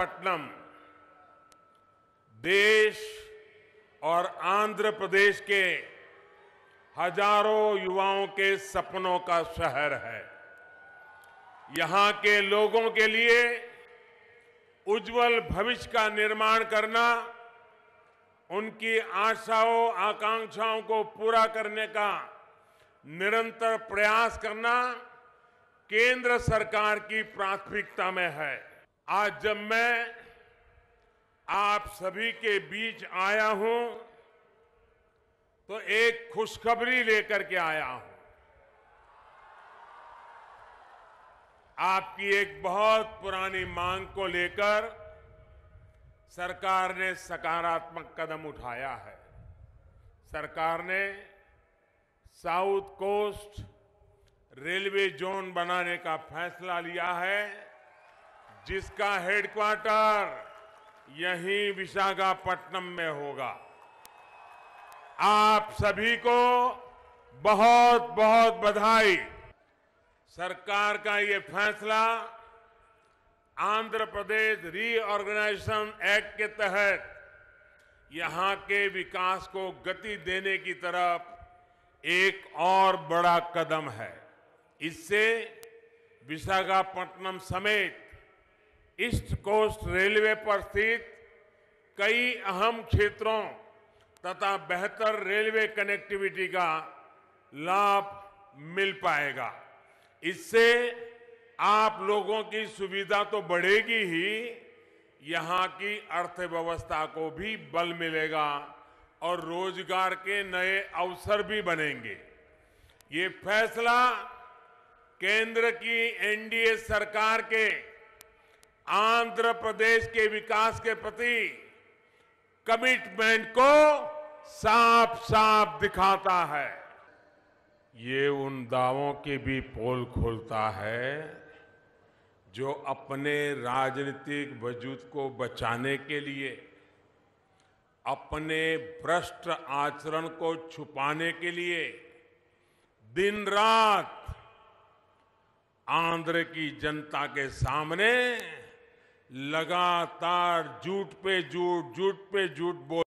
विशाखापट्टनम देश और आंध्र प्रदेश के हजारों युवाओं के सपनों का शहर है यहां के लोगों के लिए उज्जवल भविष्य का निर्माण करना उनकी आशाओं आकांक्षाओं को पूरा करने का निरंतर प्रयास करना केंद्र सरकार की प्राथमिकता में है आज जब मैं आप सभी के बीच आया हूं तो एक खुशखबरी लेकर के आया हूं आपकी एक बहुत पुरानी मांग को लेकर सरकार ने सकारात्मक कदम उठाया है सरकार ने साउथ कोस्ट रेलवे जोन बनाने का फैसला लिया है जिसका हेडक्वार्टर यहीं विशाखापट्टनम में होगा आप सभी को बहुत बहुत बधाई सरकार का ये फैसला आंध्र प्रदेश रीऑर्गेनाइजेशन एक्ट के तहत यहां के विकास को गति देने की तरफ एक और बड़ा कदम है इससे विशाखापट्टनम समेत ईस्ट कोस्ट रेलवे पर स्थित कई अहम क्षेत्रों तथा बेहतर रेलवे कनेक्टिविटी का लाभ मिल पाएगा इससे आप लोगों की सुविधा तो बढ़ेगी ही यहाँ की अर्थव्यवस्था को भी बल मिलेगा और रोजगार के नए अवसर भी बनेंगे ये फैसला केंद्र की एनडीए सरकार के आंध्र प्रदेश के विकास के प्रति कमिटमेंट को साफ साफ दिखाता है ये उन दावों की भी पोल खोलता है जो अपने राजनीतिक वजूद को बचाने के लिए अपने भ्रष्ट आचरण को छुपाने के लिए दिन रात आंध्र की जनता के सामने लगातार झूठ पे झूठ झूठ पे झूठ बोल